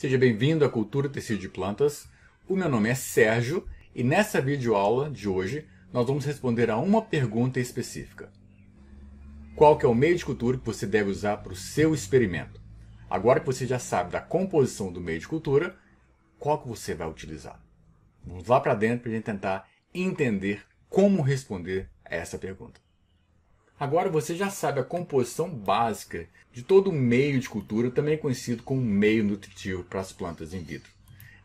Seja bem-vindo à Cultura Tecido de Plantas. O meu nome é Sérgio e nessa videoaula de hoje nós vamos responder a uma pergunta específica. Qual que é o meio de cultura que você deve usar para o seu experimento? Agora que você já sabe da composição do meio de cultura, qual que você vai utilizar? Vamos lá para dentro para a gente tentar entender como responder a essa pergunta. Agora você já sabe a composição básica de todo o meio de cultura, também conhecido como meio nutritivo para as plantas in vitro.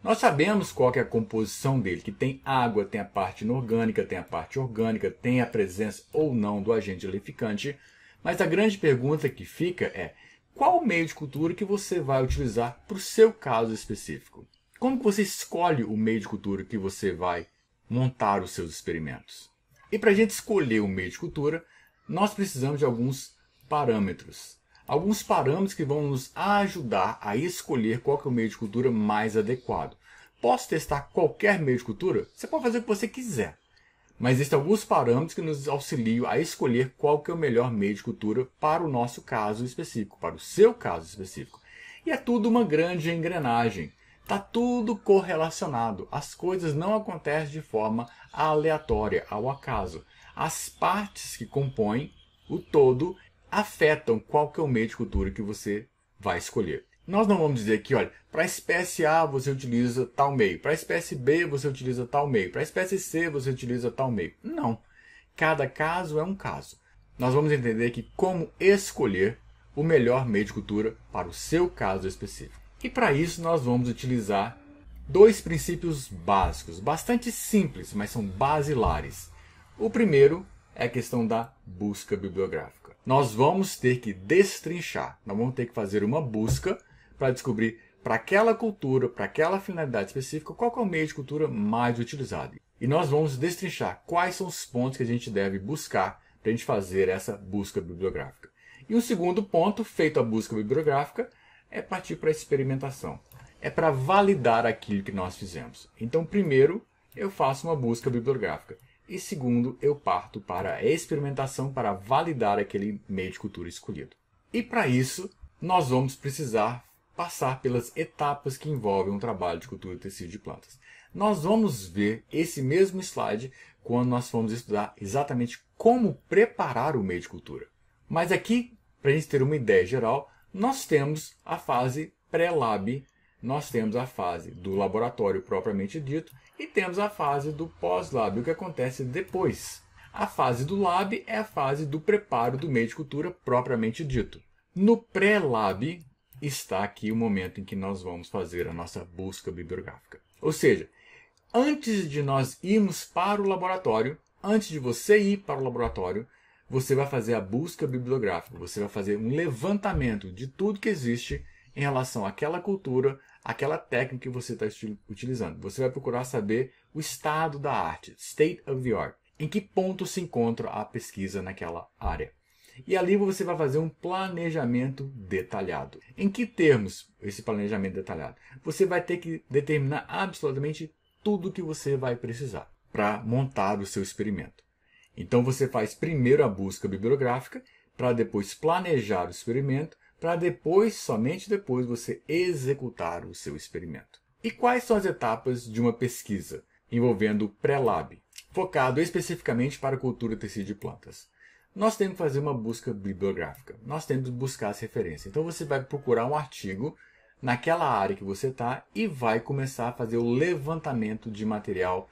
Nós sabemos qual é a composição dele, que tem água, tem a parte inorgânica, tem a parte orgânica, tem a presença ou não do agente eleficante, mas a grande pergunta que fica é qual meio de cultura que você vai utilizar para o seu caso específico? Como você escolhe o meio de cultura que você vai montar os seus experimentos? E para a gente escolher o meio de cultura, nós precisamos de alguns parâmetros. Alguns parâmetros que vão nos ajudar a escolher qual é o meio de cultura mais adequado. Posso testar qualquer meio de cultura? Você pode fazer o que você quiser. Mas existem alguns parâmetros que nos auxiliam a escolher qual que é o melhor meio de cultura para o nosso caso específico, para o seu caso específico. E é tudo uma grande engrenagem. Está tudo correlacionado. As coisas não acontecem de forma aleatória, ao acaso as partes que compõem o todo afetam qual que é o meio de cultura que você vai escolher. Nós não vamos dizer que, olha, para a espécie A você utiliza tal meio, para a espécie B você utiliza tal meio, para a espécie C você utiliza tal meio. Não. Cada caso é um caso. Nós vamos entender que como escolher o melhor meio de cultura para o seu caso específico. E para isso nós vamos utilizar dois princípios básicos, bastante simples, mas são basilares. O primeiro é a questão da busca bibliográfica. Nós vamos ter que destrinchar, nós vamos ter que fazer uma busca para descobrir para aquela cultura, para aquela finalidade específica, qual é o meio de cultura mais utilizado. E nós vamos destrinchar quais são os pontos que a gente deve buscar para a gente fazer essa busca bibliográfica. E o segundo ponto, feito a busca bibliográfica, é partir para a experimentação. É para validar aquilo que nós fizemos. Então, primeiro, eu faço uma busca bibliográfica. E segundo, eu parto para a experimentação para validar aquele meio de cultura escolhido. E para isso, nós vamos precisar passar pelas etapas que envolvem um trabalho de cultura de tecido de plantas. Nós vamos ver esse mesmo slide quando nós formos estudar exatamente como preparar o meio de cultura. Mas aqui, para a gente ter uma ideia geral, nós temos a fase pré-lab, nós temos a fase do laboratório propriamente dito e temos a fase do pós-lab, o que acontece depois. A fase do lab é a fase do preparo do meio de cultura propriamente dito. No pré-lab está aqui o momento em que nós vamos fazer a nossa busca bibliográfica. Ou seja, antes de nós irmos para o laboratório, antes de você ir para o laboratório, você vai fazer a busca bibliográfica, você vai fazer um levantamento de tudo que existe em relação àquela cultura, aquela técnica que você está utilizando. Você vai procurar saber o estado da arte, state of the art, em que ponto se encontra a pesquisa naquela área. E ali você vai fazer um planejamento detalhado. Em que termos esse planejamento detalhado? Você vai ter que determinar absolutamente tudo o que você vai precisar para montar o seu experimento. Então você faz primeiro a busca bibliográfica para depois planejar o experimento para depois, somente depois, você executar o seu experimento. E quais são as etapas de uma pesquisa envolvendo o pré-lab, focado especificamente para cultura, tecido e plantas? Nós temos que fazer uma busca bibliográfica, nós temos que buscar as referências. Então você vai procurar um artigo naquela área que você está e vai começar a fazer o levantamento de material,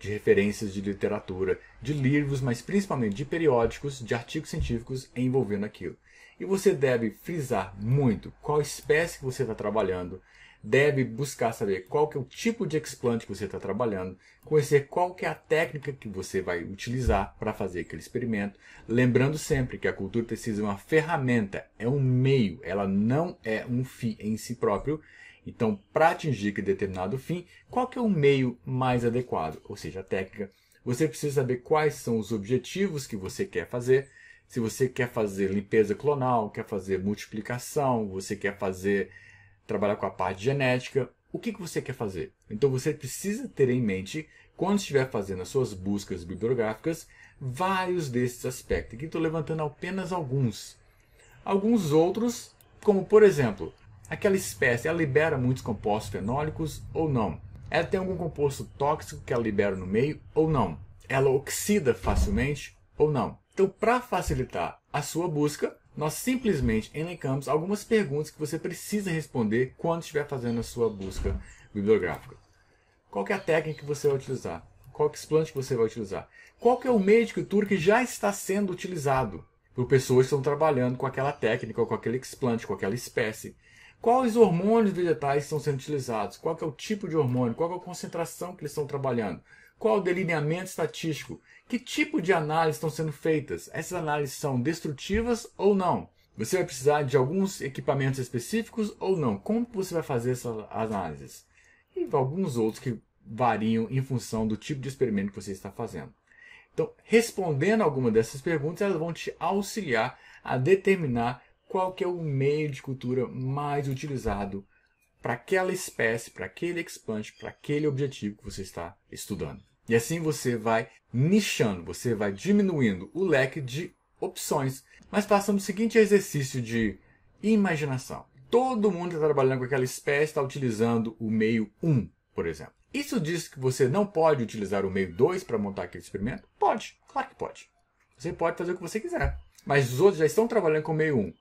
de referências de literatura, de livros, mas principalmente de periódicos, de artigos científicos envolvendo aquilo. E você deve frisar muito qual espécie que você está trabalhando, deve buscar saber qual que é o tipo de explante que você está trabalhando, conhecer qual que é a técnica que você vai utilizar para fazer aquele experimento, lembrando sempre que a cultura precisa de é uma ferramenta, é um meio, ela não é um fim em si próprio. Então, para atingir determinado fim, qual que é o meio mais adequado, ou seja, a técnica. Você precisa saber quais são os objetivos que você quer fazer, se você quer fazer limpeza clonal, quer fazer multiplicação, você quer fazer trabalhar com a parte genética, o que, que você quer fazer? Então você precisa ter em mente, quando estiver fazendo as suas buscas bibliográficas, vários desses aspectos. Aqui estou levantando apenas alguns. Alguns outros, como por exemplo, aquela espécie, ela libera muitos compostos fenólicos ou não? Ela tem algum composto tóxico que ela libera no meio ou não? Ela oxida facilmente ou não? Então, para facilitar a sua busca, nós simplesmente elencamos algumas perguntas que você precisa responder quando estiver fazendo a sua busca bibliográfica. Qual é a técnica que você vai utilizar? Qual é explante que você vai utilizar? Qual é o meio de cultura que já está sendo utilizado por pessoas que estão trabalhando com aquela técnica, com aquele explante, com aquela espécie? Quais hormônios vegetais estão sendo utilizados? Qual é o tipo de hormônio? Qual é a concentração que eles estão trabalhando? Qual o delineamento estatístico? Que tipo de análises estão sendo feitas? Essas análises são destrutivas ou não? Você vai precisar de alguns equipamentos específicos ou não? Como você vai fazer essas análises? E alguns outros que variam em função do tipo de experimento que você está fazendo. Então, respondendo alguma dessas perguntas, elas vão te auxiliar a determinar qual que é o meio de cultura mais utilizado para aquela espécie, para aquele explante, para aquele objetivo que você está estudando. E assim você vai nichando, você vai diminuindo o leque de opções. Mas passando o seguinte exercício de imaginação. Todo mundo está trabalhando com aquela espécie, está utilizando o meio 1, por exemplo. Isso diz que você não pode utilizar o meio 2 para montar aquele experimento? Pode, claro que pode. Você pode fazer o que você quiser. Mas os outros já estão trabalhando com o meio 1.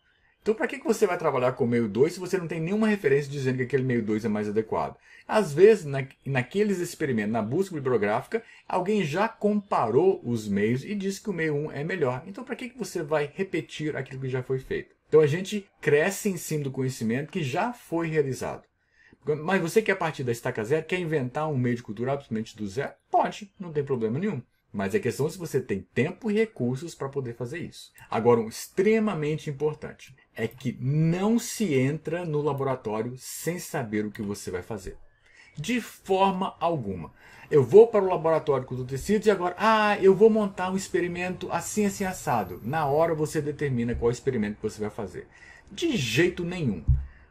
Então, para que, que você vai trabalhar com o meio 2 se você não tem nenhuma referência dizendo que aquele meio 2 é mais adequado? Às vezes, na, naqueles experimentos, na busca bibliográfica, alguém já comparou os meios e disse que o meio 1 um é melhor. Então, para que, que você vai repetir aquilo que já foi feito? Então, a gente cresce em cima do conhecimento que já foi realizado. Mas você que a partir da estaca zero quer inventar um meio de cultura absolutamente do zero? Pode, não tem problema nenhum. Mas a é questão é se você tem tempo e recursos para poder fazer isso. Agora, um extremamente importante é que não se entra no laboratório sem saber o que você vai fazer. De forma alguma. Eu vou para o laboratório com o tecidos e agora, ah, eu vou montar um experimento assim, assim, assado. Na hora você determina qual experimento você vai fazer. De jeito nenhum.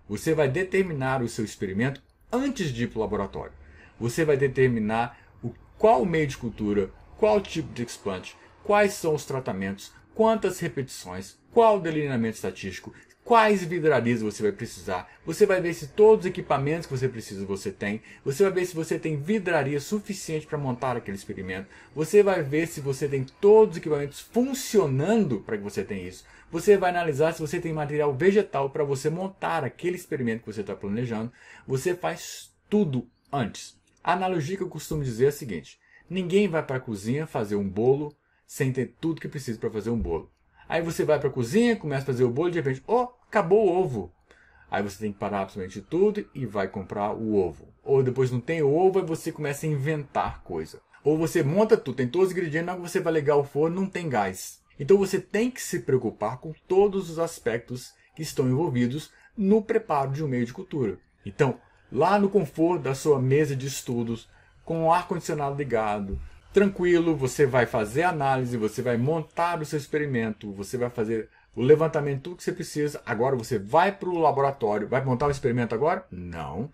Você vai determinar o seu experimento antes de ir para o laboratório. Você vai determinar o, qual meio de cultura, qual tipo de explante, quais são os tratamentos, quantas repetições, qual delineamento estatístico, quais vidrarias você vai precisar. Você vai ver se todos os equipamentos que você precisa você tem. Você vai ver se você tem vidraria suficiente para montar aquele experimento. Você vai ver se você tem todos os equipamentos funcionando para que você tenha isso. Você vai analisar se você tem material vegetal para você montar aquele experimento que você está planejando. Você faz tudo antes. A analogia que eu costumo dizer é a seguinte: ninguém vai para a cozinha fazer um bolo sem ter tudo que precisa para fazer um bolo. Aí você vai para a cozinha, começa a fazer o bolo, de repente, oh, acabou o ovo. Aí você tem que parar absolutamente tudo e vai comprar o ovo. Ou depois não tem o ovo, aí você começa a inventar coisa. Ou você monta tudo, tem todos os ingredientes, na hora que você vai ligar o forno, não tem gás. Então você tem que se preocupar com todos os aspectos que estão envolvidos no preparo de um meio de cultura. Então, lá no conforto da sua mesa de estudos, com o ar-condicionado ligado, tranquilo, você vai fazer a análise, você vai montar o seu experimento, você vai fazer o levantamento, tudo que você precisa. Agora você vai para o laboratório, vai montar o experimento agora? Não.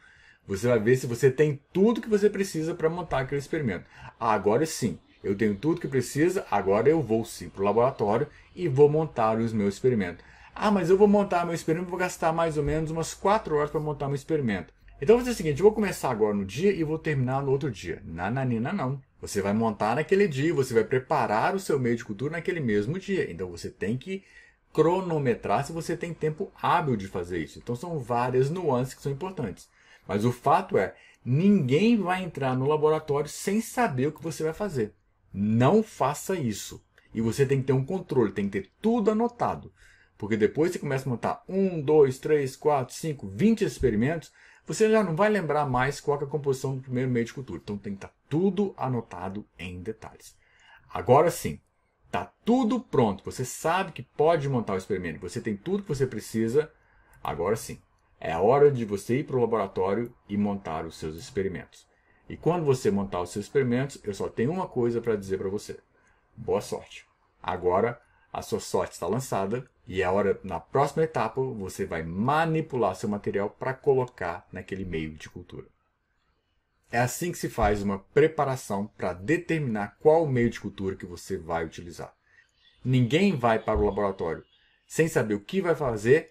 Você vai ver se você tem tudo que você precisa para montar aquele experimento. Agora sim, eu tenho tudo que precisa, agora eu vou sim para o laboratório e vou montar os meus experimentos. Ah, mas eu vou montar meu experimento, vou gastar mais ou menos umas 4 horas para montar meu experimento. Então vou fazer o seguinte, eu vou começar agora no dia e vou terminar no outro dia. Nananina não. Você vai montar naquele dia, você vai preparar o seu meio de cultura naquele mesmo dia. Então você tem que cronometrar se você tem tempo hábil de fazer isso. Então são várias nuances que são importantes. Mas o fato é, ninguém vai entrar no laboratório sem saber o que você vai fazer. Não faça isso. E você tem que ter um controle, tem que ter tudo anotado. Porque depois você começa a montar um, dois, três, quatro, cinco, vinte experimentos, você já não vai lembrar mais qual é a composição do primeiro meio de cultura. Então tem que estar tá tudo anotado em detalhes. Agora sim, tá tudo pronto. Você sabe que pode montar o experimento. Você tem tudo que você precisa. Agora sim, é a hora de você ir para o laboratório e montar os seus experimentos. E quando você montar os seus experimentos, eu só tenho uma coisa para dizer para você. Boa sorte. Agora a sua sorte está lançada e a hora, na próxima etapa, você vai manipular seu material para colocar naquele meio de cultura. É assim que se faz uma preparação para determinar qual meio de cultura que você vai utilizar. Ninguém vai para o laboratório sem saber o que vai fazer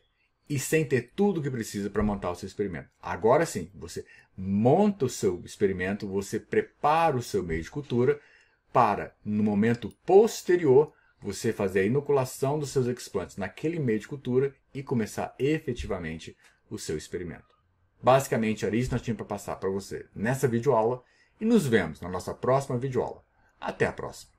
e sem ter tudo o que precisa para montar o seu experimento. Agora sim, você monta o seu experimento, você prepara o seu meio de cultura para, no momento posterior, você fazer a inoculação dos seus explantes naquele meio de cultura e começar efetivamente o seu experimento. Basicamente era isso que nós tínhamos para passar para você nessa videoaula e nos vemos na nossa próxima videoaula. Até a próxima!